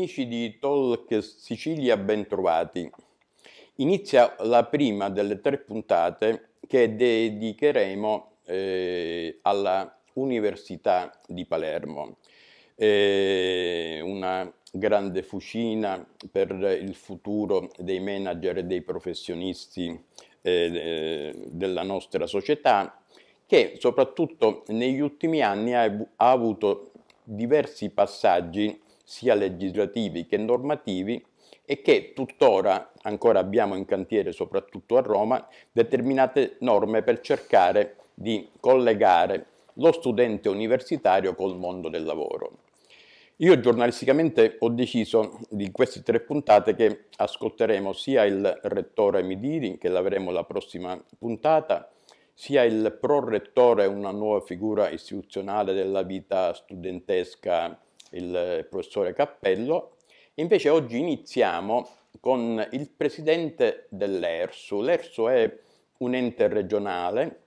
Amici di Talk Sicilia, bentrovati. Inizia la prima delle tre puntate che dedicheremo eh, alla Università di Palermo, eh, una grande fucina per il futuro dei manager e dei professionisti eh, della nostra società che soprattutto negli ultimi anni ha, ha avuto diversi passaggi sia legislativi che normativi e che tuttora ancora abbiamo in cantiere, soprattutto a Roma, determinate norme per cercare di collegare lo studente universitario col mondo del lavoro. Io giornalisticamente ho deciso di queste tre puntate che ascolteremo sia il rettore Midiri, che l'avremo la prossima puntata, sia il pro-rettore, una nuova figura istituzionale della vita studentesca il eh, professore Cappello. Invece oggi iniziamo con il presidente dell'ERSU. L'ERSU è un ente regionale,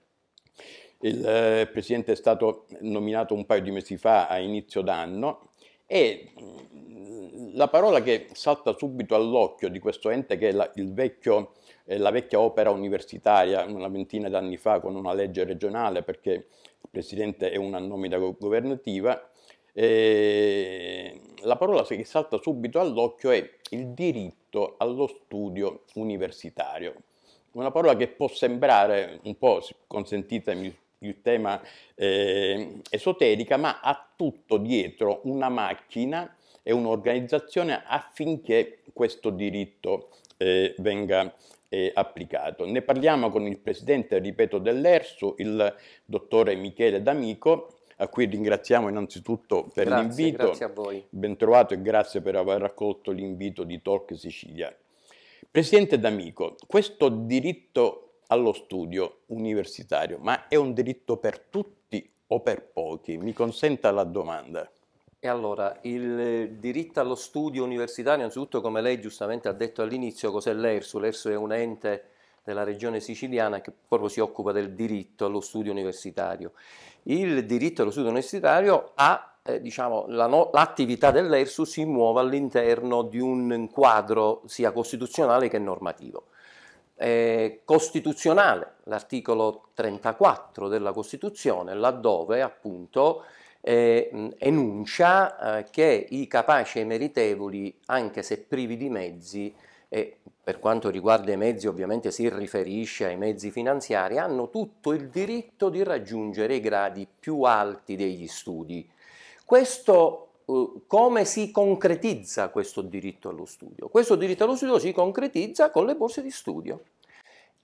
il eh, presidente è stato nominato un paio di mesi fa a inizio d'anno e mm, la parola che salta subito all'occhio di questo ente che è la, vecchio, la vecchia opera universitaria una ventina d'anni fa con una legge regionale perché il presidente è una nomina governativa eh, la parola che salta subito all'occhio è il diritto allo studio universitario. Una parola che può sembrare un po', consentitemi il tema eh, esoterica, ma ha tutto dietro una macchina e un'organizzazione affinché questo diritto eh, venga eh, applicato. Ne parliamo con il presidente, ripeto, dell'ERSU, il dottore Michele D'Amico, a cui ringraziamo innanzitutto per grazie, l'invito. Grazie a voi. Bentrovato e grazie per aver raccolto l'invito di Talk Sicilia. Presidente D'Amico, questo diritto allo studio universitario, ma è un diritto per tutti o per pochi? Mi consenta la domanda. E allora, il diritto allo studio universitario, innanzitutto come lei giustamente ha detto all'inizio, cos'è l'ERSU? L'ERSU è un ente della regione siciliana che proprio si occupa del diritto allo studio universitario il diritto allo studio universitario ha, eh, diciamo, la no, l'attività dell'ERSU si muove all'interno di un quadro sia costituzionale che normativo. Eh, costituzionale, l'articolo 34 della Costituzione, laddove appunto eh, enuncia eh, che i capaci e meritevoli, anche se privi di mezzi, e per quanto riguarda i mezzi ovviamente si riferisce ai mezzi finanziari, hanno tutto il diritto di raggiungere i gradi più alti degli studi. Questo, eh, come si concretizza questo diritto allo studio? Questo diritto allo studio si concretizza con le borse di studio.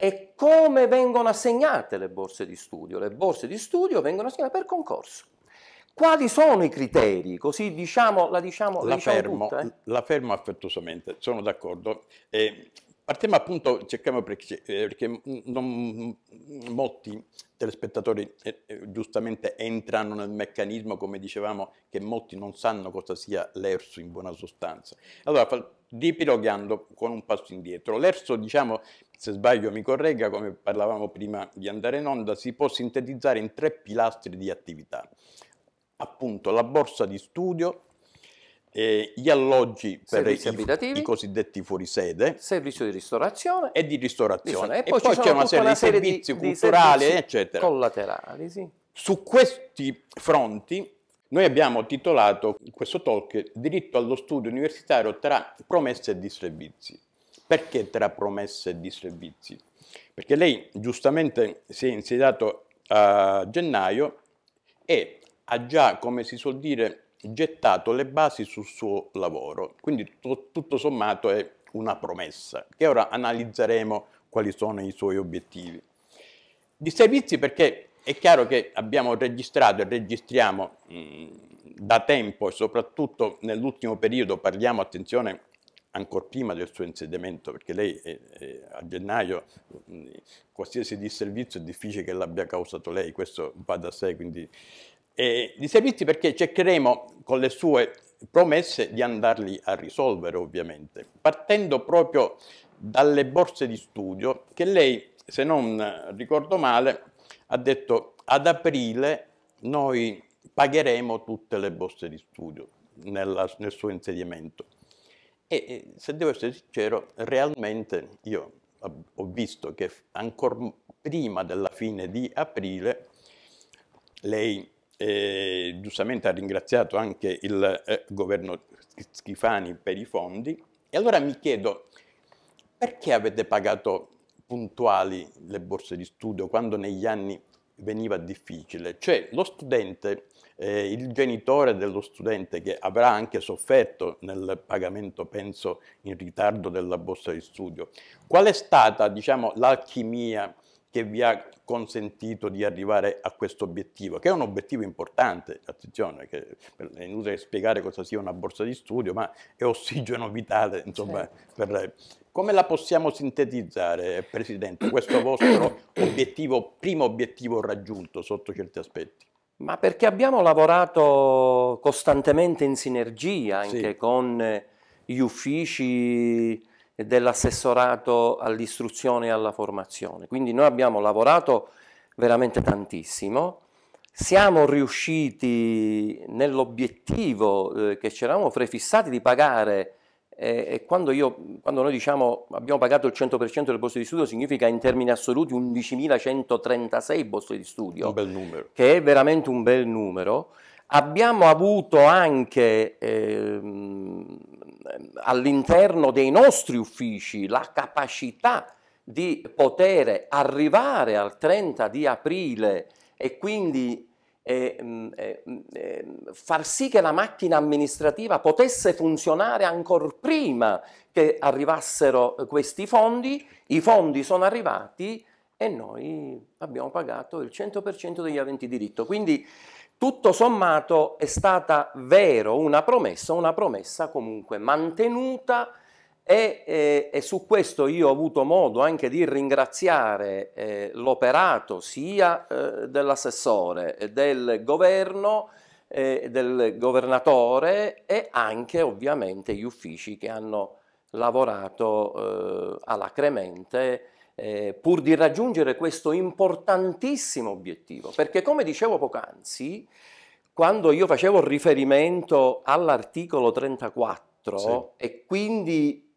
E come vengono assegnate le borse di studio? Le borse di studio vengono assegnate per concorso. Quali sono i criteri? Così diciamo, la diciamo, la, la diciamo fermo, tutta, eh? La fermo affettuosamente, sono d'accordo. Eh, partiamo appunto, cerchiamo eh, perché, perché non, molti telespettatori eh, eh, giustamente entrano nel meccanismo, come dicevamo, che molti non sanno cosa sia l'ERSO in buona sostanza. Allora, depilogando con un passo indietro, l'ERSO, diciamo, se sbaglio mi corregga, come parlavamo prima di andare in onda, si può sintetizzare in tre pilastri di attività appunto la borsa di studio, eh, gli alloggi per i, i, cosiddetti fuorisede, servizio di ristorazione e di ristorazione. E, e poi, c'è una serie, una serie di servizi di, culturali, di servizi eccetera. Collaterali, sì. Su questi fronti noi abbiamo titolato questo talk Diritto allo studio universitario tra promesse e disservizi. Perché tra promesse e disservizi? Perché lei giustamente si è insediato a gennaio e ha già, come si suol dire, gettato le basi sul suo lavoro. Quindi tutto sommato è una promessa, che ora analizzeremo quali sono i suoi obiettivi. Di servizi perché è chiaro che abbiamo registrato e registriamo mh, da tempo e soprattutto nell'ultimo periodo, parliamo attenzione ancora prima del suo insediamento, perché lei è, eh, a gennaio mh, qualsiasi disservizio è difficile che l'abbia causato lei, questo va da sé, quindi eh, di servizi perché cercheremo con le sue promesse di andarli a risolvere ovviamente, partendo proprio dalle borse di studio che lei, se non ricordo male, ha detto ad aprile noi pagheremo tutte le borse di studio nella, nel suo insediamento. E, e se devo essere sincero, realmente io ho visto che ancora prima della fine di aprile lei e giustamente ha ringraziato anche il eh, governo Schifani per i fondi. E allora mi chiedo, perché avete pagato puntuali le borse di studio quando negli anni veniva difficile? Cioè lo studente, eh, il genitore dello studente che avrà anche sofferto nel pagamento, penso, in ritardo della borsa di studio, qual è stata diciamo, l'alchimia che vi ha consentito di arrivare a questo obiettivo, che è un obiettivo importante, attenzione, che è inutile spiegare cosa sia una borsa di studio, ma è ossigeno vitale, insomma, certo. per, come la possiamo sintetizzare, Presidente, questo vostro obiettivo, primo obiettivo raggiunto sotto certi aspetti? Ma perché abbiamo lavorato costantemente in sinergia anche sì. con eh, gli uffici e dell'assessorato all'istruzione e alla formazione. Quindi noi abbiamo lavorato veramente tantissimo, siamo riusciti nell'obiettivo eh, che ci eravamo prefissati di pagare eh, e quando, io, quando, noi diciamo abbiamo pagato il 100% del posto di studio significa in termini assoluti 11.136 posti di studio. Un bel numero. Che è veramente un bel numero. Abbiamo avuto anche... Ehm, all'interno dei nostri uffici la capacità di poter arrivare al 30 di aprile e quindi eh, mm, eh, mm, eh, far sì che la macchina amministrativa potesse funzionare ancora prima che arrivassero eh, questi fondi, i fondi sono arrivati e noi abbiamo pagato il 100% degli aventi diritto. Quindi tutto sommato è stata vero una promessa, una promessa comunque mantenuta e, eh, e su questo io ho avuto modo anche di ringraziare eh, l'operato sia eh, dell'assessore, del governo, eh, del governatore e anche ovviamente gli uffici che hanno lavorato eh, alacremente eh, pur di raggiungere questo importantissimo obiettivo. Perché come dicevo poc'anzi, quando io facevo riferimento all'articolo 34 sì. e quindi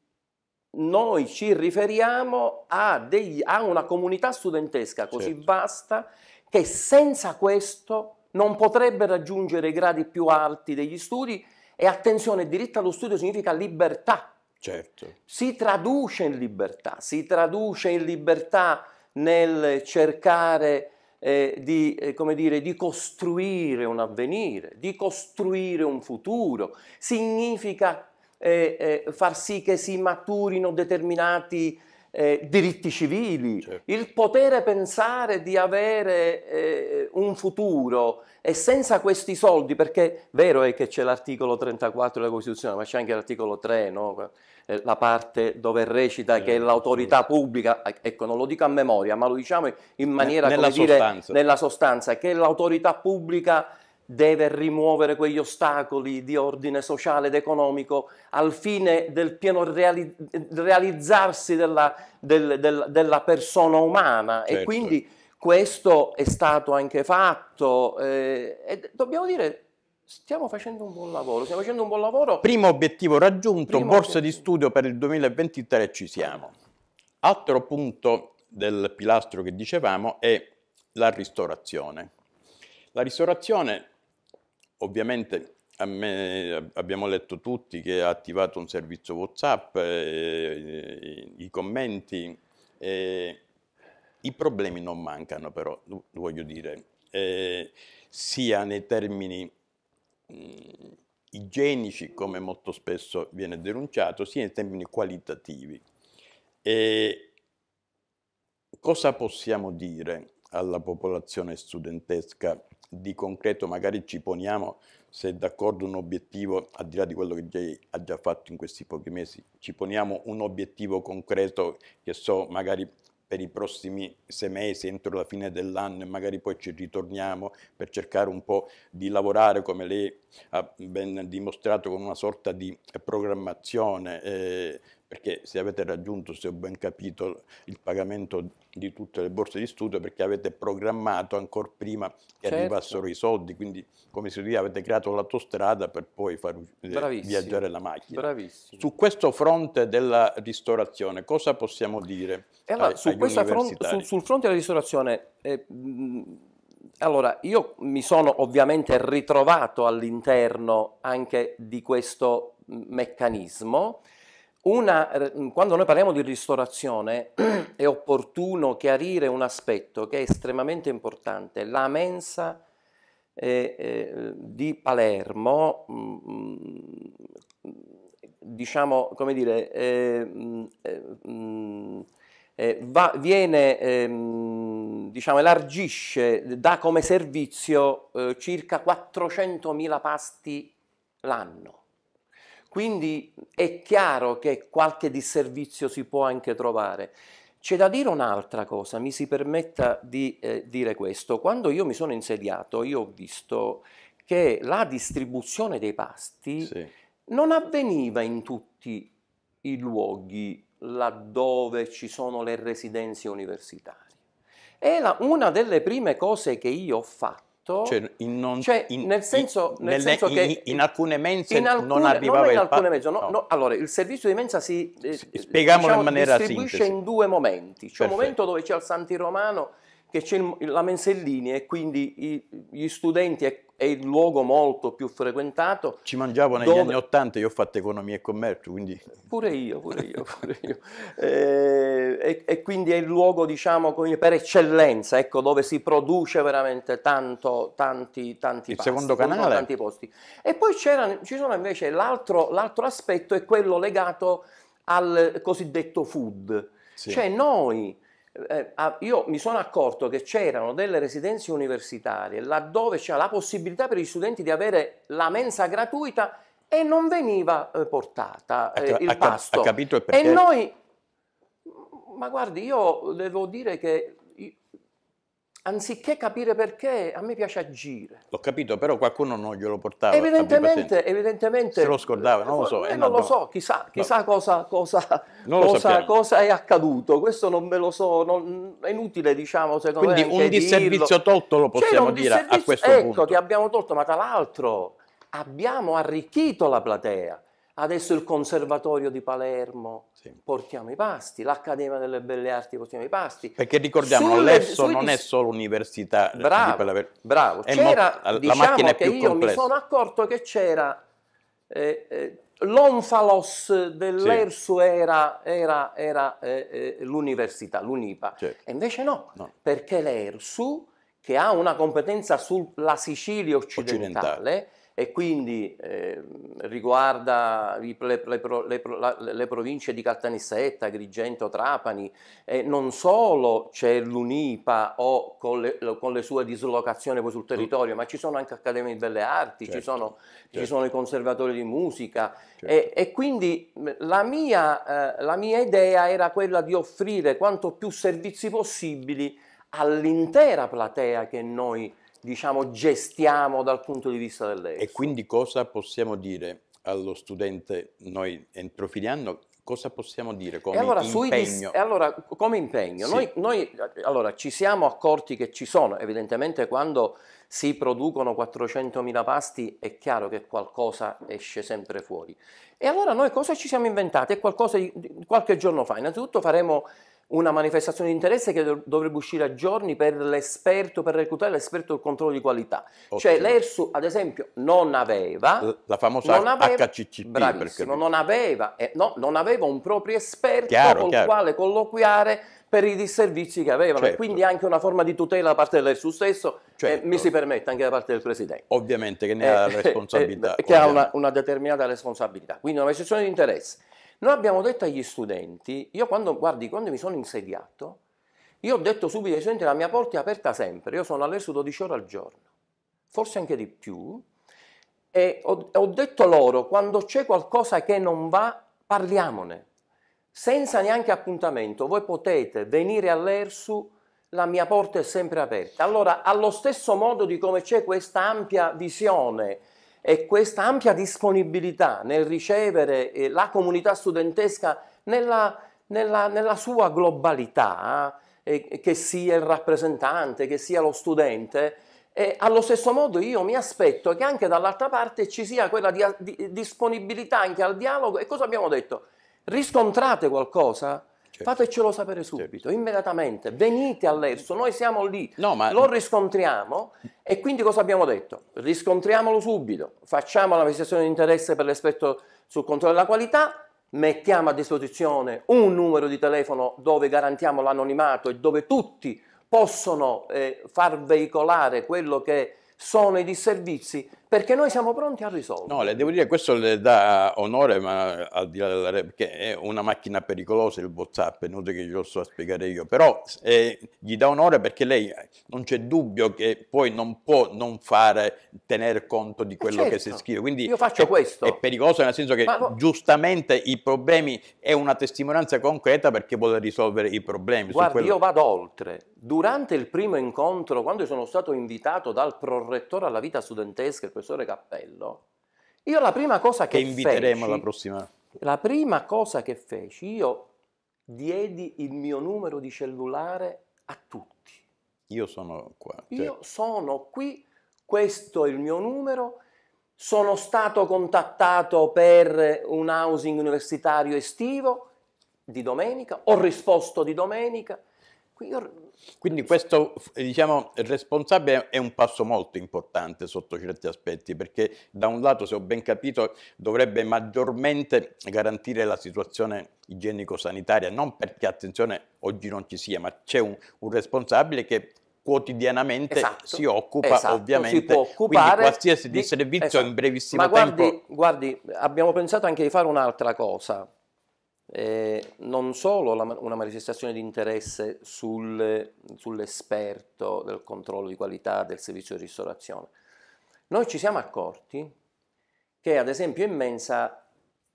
noi ci riferiamo a, degli, a una comunità studentesca così certo. vasta che senza questo non potrebbe raggiungere i gradi più alti degli studi e attenzione, diritto allo studio significa libertà Certo. Si traduce in libertà, si traduce in libertà nel cercare eh, di, eh, dire, di costruire un avvenire, di costruire un futuro. Significa eh, eh far sì che si maturino determinati eh, diritti civili, certo. il potere pensare di avere eh, un futuro e senza questi soldi, perché vero è che c'è l'articolo 34 della Costituzione, ma c'è anche l'articolo 3, no? Eh, la parte dove recita che certo, l'autorità pubblica, eh, ecco non lo dico a memoria, ma lo diciamo in maniera, nella, sostanza. Dire, nella sostanza, che l'autorità pubblica deve rimuovere quegli ostacoli di ordine sociale ed economico al fine del pieno reali- realizzarsi della, del, del, della, persona umana certo. e quindi questo è stato anche fatto eh, e dobbiamo dire stiamo facendo un buon lavoro, stiamo facendo un buon lavoro. Primo obiettivo raggiunto, Primo borse obiettivo. di studio per il 2023 ci siamo. Altro punto del pilastro che dicevamo è la ristorazione. La ristorazione Ovviamente me, abbiamo letto tutti che ha attivato un servizio WhatsApp, eh, i commenti, eh, i problemi non mancano però, voglio dire, eh, sia nei termini mh, igienici, come molto spesso viene denunciato, sia nei termini qualitativi. E cosa possiamo dire alla popolazione studentesca di concreto magari ci poniamo, se è d'accordo un obiettivo, al di là di quello che lei ha già fatto in questi pochi mesi, ci poniamo un obiettivo concreto che so magari per i prossimi sei mesi, entro la fine dell'anno e magari poi ci ritorniamo per cercare un po' di lavorare come lei ha ben dimostrato con una sorta di programmazione eh, perché se avete raggiunto, se ho ben capito, il pagamento di tutte le borse di studio, perché avete programmato ancora prima che certo. arrivassero i soldi, quindi come si dice avete creato l'autostrada per poi far eh, Bravissimo. viaggiare la macchina. Bravissimo. Su questo fronte della ristorazione cosa possiamo dire? Allora, ai, su front, sul, sul fronte della ristorazione... Eh, allora, io mi sono ovviamente ritrovato all'interno anche di questo meccanismo una, eh, quando noi parliamo di ristorazione è opportuno chiarire un aspetto che è estremamente importante. La mensa eh, eh, di Palermo, mh, diciamo, come dire, eh, mh, eh, eh, va, viene, ehm, diciamo, elargisce, dà come servizio circa 400.000 pasti l'anno quindi è chiaro che qualche disservizio si può anche trovare. C'è da dire un'altra cosa, mi si permetta di eh, dire questo. Quando io mi sono insediato, io ho visto che la distribuzione dei pasti sì. non avveniva in tutti i luoghi laddove ci sono le residenze universitarie. E la, una delle prime cose che io ho fatto Certo. Cioè, in non, cioè in, nel senso, in, nel nelle, senso che... In, alcune mense in alcune, non arrivava non in alcune mense, no, no. No, allora, il servizio di mensa si eh, diciamo, in maniera distribuisce sintesi. in due momenti. C'è Perfetto. un momento dove c'è il Santi Romano, che c'è il, la Mensellini e quindi i, gli studenti è, è, il luogo molto più frequentato. Ci mangiavo negli dove... anni Ottanta, io ho fatto economia e commercio, quindi... Pure io, pure io, pure io. Eh, e, quindi è il luogo diciamo, per eccellenza ecco, dove si produce veramente tanto, tanti, tanti il pasti, secondo canale. tanti posti. E poi ci sono invece l'altro, aspetto è quello legato al cosiddetto food, sì. cioè noi eh, io mi sono accorto che c'erano delle residenze universitarie laddove c'era la possibilità per gli studenti di avere la mensa gratuita e non veniva eh, portata eh, il pasto. ha capito il perché? E noi ma guardi, io devo dire che anziché capire perché, a me piace agire. L'ho capito, però qualcuno non glielo portava. Evidentemente, evidentemente. Se lo scordava, non lo so. Eh, non lo so, chissà, chissà no. cosa, cosa, cosa, cosa, è accaduto. Questo non me lo so, non, è inutile, diciamo, secondo Quindi me. Quindi un disservizio dirlo. tolto lo cioè, possiamo cioè, dire a questo ecco, punto. Ecco, che abbiamo tolto, ma tra l'altro abbiamo arricchito la platea. Adesso il Conservatorio di Palermo sì. portiamo i pasti, l'Accademia delle Belle Arti portiamo i pasti. Perché ricordiamo, Sulle, l'ESSO sui... non è solo università eh, bravo, di Bravo, è c'era, molto, diciamo la macchina è più io complessa. mi sono accorto che c'era eh, eh, l'onfalos dell'ERSU sì. era, era, era eh, eh l'università, l'UNIPA. Certo. E invece no, no. perché l'ERSU, che ha una competenza sulla Sicilia occidentale, occidentale e quindi eh, riguarda i, le, le, le, le, province di Caltanissetta, Agrigento, Trapani, eh, non solo c'è l'UNIPA o con le, con sue dislocazioni poi sul territorio, ma ci sono anche Accademie di Belle Arti, certo, ci, sono, certo. ci, sono, i conservatori di musica certo. e, e, quindi la mia, eh, la mia idea era quella di offrire quanto più servizi possibili all'intera platea che noi diciamo, gestiamo dal punto di vista dell'ESO. E quindi cosa possiamo dire allo studente noi entro fine anno? Cosa possiamo dire come allora, impegno? e allora, come impegno? Sì. Noi, noi allora, ci siamo accorti che ci sono, evidentemente quando si producono 400.000 pasti è chiaro che qualcosa esce sempre fuori. E allora noi cosa ci siamo inventati? È qualcosa di, di, qualche giorno fa. Innanzitutto faremo una manifestazione di interesse che dovrebbe uscire a giorni per l'esperto, per reclutare l'esperto del controllo di qualità. Okay. Cioè l'ERSU, ad esempio, non aveva... La famosa non aveva, HCCP. Bravissimo, non aveva, eh, no, non aveva, un proprio esperto chiaro, col chiaro. quale colloquiare per i disservizi che avevano certo. quindi anche una forma di tutela da parte dell'ERSU stesso eh, certo. eh, mi si permette anche da parte del Presidente. Ovviamente che ne eh, ha la eh, eh, responsabilità. che ovviamente. ha una, una determinata responsabilità. Quindi una manifestazione di interesse noi abbiamo detto agli studenti, io quando, guardi, quando mi sono insediato, io ho detto subito ai studenti la mia porta è aperta sempre, io sono all'ESU 12 ore al giorno, forse anche di più, e ho, ho detto loro quando c'è qualcosa che non va parliamone, senza neanche appuntamento, voi potete venire all'ERSU, la mia porta è sempre aperta. Allora, allo stesso modo di come c'è questa ampia visione e questa ampia disponibilità nel ricevere eh, la comunità studentesca nella, nella, nella sua globalità, eh, che sia il rappresentante, che sia lo studente, e allo stesso modo io mi aspetto che anche dall'altra parte ci sia quella di, di, disponibilità anche al dialogo. E cosa abbiamo detto? Riscontrate qualcosa? Certo. Fatecelo sapere certo. subito, certo. immediatamente, venite all'ERSO, noi siamo lì, no, ma... lo riscontriamo e quindi cosa abbiamo detto? Riscontriamolo subito, facciamo la manifestazione di interesse per l'esperto sul controllo della qualità, mettiamo a disposizione un numero di telefono dove garantiamo l'anonimato e dove tutti possono eh, far veicolare quello che sono i disservizi perché noi siamo pronti a risolvere. No, le devo dire, questo le dà onore, ma al di là della perché è una macchina pericolosa il WhatsApp, è inutile che glielo so a spiegare io, però eh, gli dà onore perché lei non c'è dubbio che poi non può non fare, tenere conto di eh, quello certo, che si certo. scrive. Quindi io faccio è, questo. È pericoloso nel senso che ma, giustamente i problemi è una testimonianza concreta perché vuole risolvere i problemi. Guarda, quello... io vado oltre. Durante il primo incontro, quando sono stato invitato dal prorettore alla vita studentesca, professore Cappello, io la prima cosa che, che inviteremo feci, alla prossima. La prima cosa che feci, io diedi il mio numero di cellulare a tutti. Io sono qua. Cioè... Io sono qui, questo è il mio numero. Sono stato contattato per un housing universitario estivo di domenica, ho risposto di domenica, quindi questo diciamo, responsabile è un passo molto importante sotto certi aspetti, perché da un lato, se ho ben capito, dovrebbe maggiormente garantire la situazione igienico-sanitaria, non perché attenzione oggi non ci sia, ma c'è un, un responsabile che quotidianamente esatto, si occupa esatto, ovviamente si può occupare qualsiasi di, servizio esatto. in brevissimo ma tempo. guardi, abbiamo pensato anche di fare un'altra cosa eh, non solo la, una manifestazione di interesse sul, sull'esperto del controllo di qualità del servizio di ristorazione. Noi ci siamo accorti che ad esempio in mensa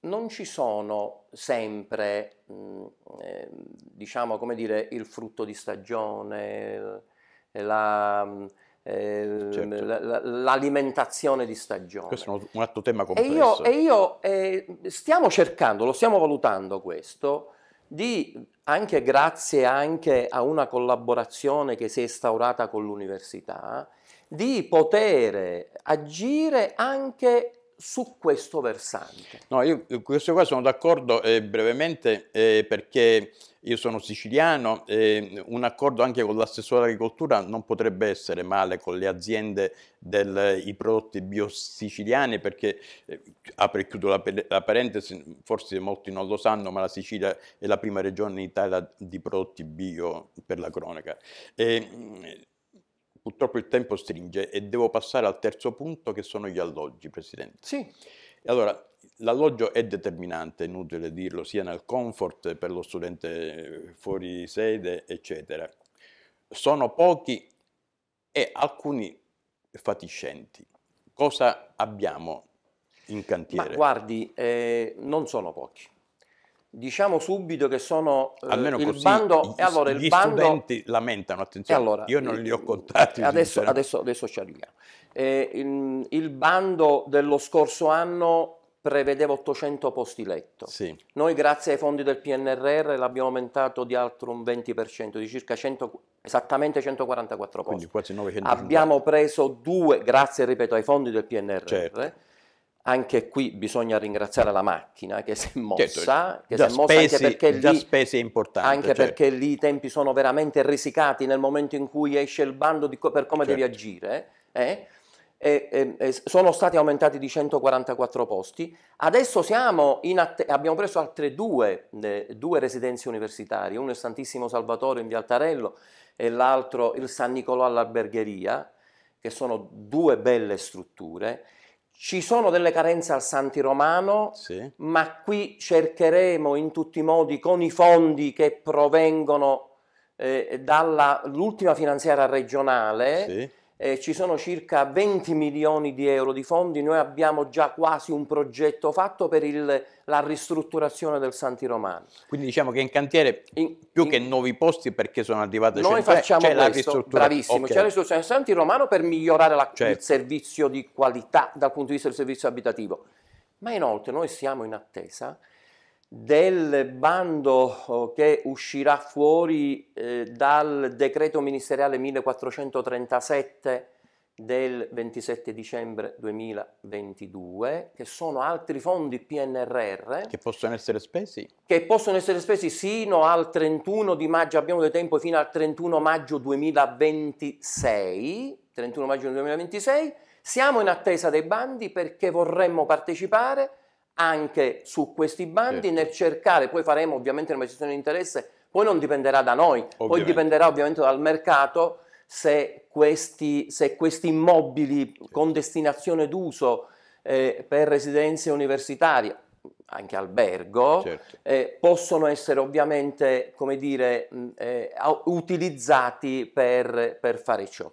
non ci sono sempre, mh, mm, eh, diciamo come dire, il frutto di stagione, eh, la, mm, eh, certo. l'alimentazione di stagione. Questo è un altro tema complesso. E io, e eh, io stiamo cercando, lo stiamo valutando questo, di, anche grazie anche a una collaborazione che si è instaurata con l'università, di poter agire anche su questo versante. No, io questo qua sono d'accordo eh, brevemente eh, perché io sono siciliano, eh, un accordo anche con l'assessore agricoltura non potrebbe essere male con le aziende dei prodotti bio siciliani perché, eh, apro e chiudo la, la, parentesi, forse molti non lo sanno, ma la Sicilia è la prima regione in Italia di prodotti bio per la cronaca. Eh, Purtroppo il tempo stringe e devo passare al terzo punto che sono gli alloggi, Presidente. Sì. Allora, l'alloggio è determinante, inutile dirlo, sia nel comfort per lo studente fuori sede, eccetera. Sono pochi e alcuni fatiscenti. Cosa abbiamo in cantiere? Ma guardi, eh, non sono pochi diciamo subito che sono eh, Almeno il così, bando gli, allora, il gli bando, studenti lamentano attenzione allora, io non eh, li ho contati adesso, adesso, adesso ci arriviamo eh, in, il bando dello scorso anno prevedeva 800 posti letto sì. noi grazie ai fondi del PNRR l'abbiamo aumentato di altro un 20% di circa 100, esattamente 144 posti quindi quasi 900 abbiamo preso due grazie ripeto ai fondi del PNRR certo anche qui bisogna ringraziare la macchina che si è certo, mossa, certo, che si è mossa spesi, anche, perché lì, anche certo. perché lì, i tempi sono veramente risicati nel momento in cui esce il bando di, per come certo. devi agire. Eh? E, e, e sono stati aumentati di 144 posti. Adesso att- abbiamo preso altre due, eh, due residenze universitarie, uno è il Santissimo Salvatore in Vialtarello e l'altro il San Nicolò all'Albergheria, che sono due belle strutture ci sono delle carenze al Santi Romano, sì. ma qui cercheremo in tutti i modi con i fondi che provengono eh, dall'ultima finanziaria regionale sì eh, ci sono circa 20 milioni di euro di fondi, noi abbiamo già quasi un progetto fatto per il, la ristrutturazione del Santi Romano. Quindi diciamo che in cantiere in, più in, che nuovi posti perché sono arrivate Noi centrale, eh, facciamo c'è questo, la bravissimo, okay. c'è la ristrutturazione del Santi Romano per migliorare la, certo. il servizio di qualità dal punto di vista del servizio abitativo, ma inoltre noi siamo in attesa del bando oh, che uscirà fuori eh, dal decreto ministeriale 1437 del 27 dicembre 2022, che sono altri fondi PNRR. Che possono essere spesi? Che possono essere spesi sino al 31 di maggio, abbiamo del tempo fino al 31 maggio 2026. 31 maggio 2026. Siamo in attesa dei bandi perché vorremmo partecipare anche su questi bandi certo. nel cercare, poi faremo ovviamente una gestione di interesse, poi non dipenderà da noi, ovviamente. poi dipenderà ovviamente dal mercato se questi, se questi immobili certo. con destinazione d'uso eh, per residenze universitarie, anche albergo, certo. eh, possono essere ovviamente come dire, mh, eh, utilizzati per, per fare ciò.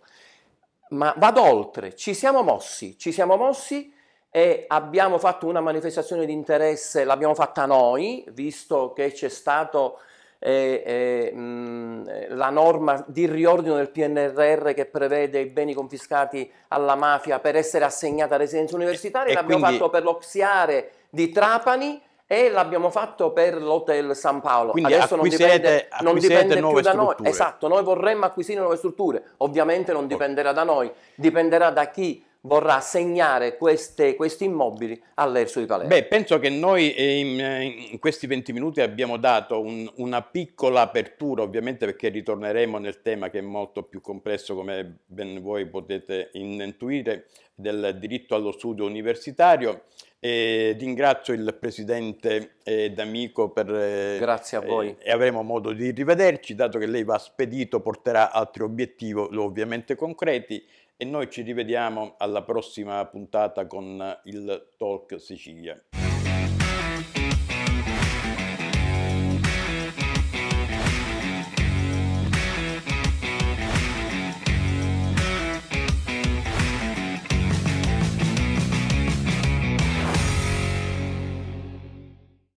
Ma vado oltre, ci siamo mossi, ci siamo mossi e abbiamo fatto una manifestazione di interesse, l'abbiamo fatta noi, visto che c'è stata eh, eh, la norma di riordino del PNRR che prevede i beni confiscati alla mafia per essere assegnata a residenza universitaria, e l'abbiamo quindi... fatto per l'Oxiare di Trapani e l'abbiamo fatto per l'Hotel San Paolo. Quindi Adesso non dipende, non dipende più da strutture. noi. Esatto, noi vorremmo acquisire nuove strutture, ovviamente non ecco. dipenderà da noi, dipenderà da chi vorrà assegnare queste, questi immobili all'Erso di Palermo? Beh, penso che noi eh, in, eh, in questi 20 minuti abbiamo dato un, una piccola apertura, ovviamente perché ritorneremo nel tema che è molto più complesso, come ben voi potete intuire, del diritto allo studio universitario. E ringrazio il presidente eh, D'Amico per... Eh, Grazie a eh, voi. e avremo modo di rivederci, dato che lei va spedito, porterà altri obiettivi ovviamente concreti e noi ci rivediamo alla prossima puntata con il Talk Sicilia.